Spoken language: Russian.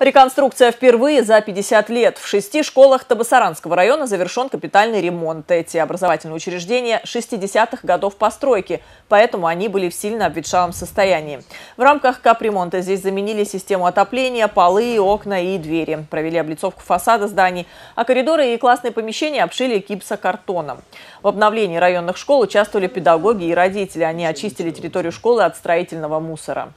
Реконструкция впервые за 50 лет. В шести школах Табасаранского района завершен капитальный ремонт. Эти образовательные учреждения 60-х годов постройки, поэтому они были в сильно обветшалом состоянии. В рамках капремонта здесь заменили систему отопления, полы, окна и двери. Провели облицовку фасада зданий, а коридоры и классные помещения обшили гипсокартоном. В обновлении районных школ участвовали педагоги и родители. Они очистили территорию школы от строительного мусора.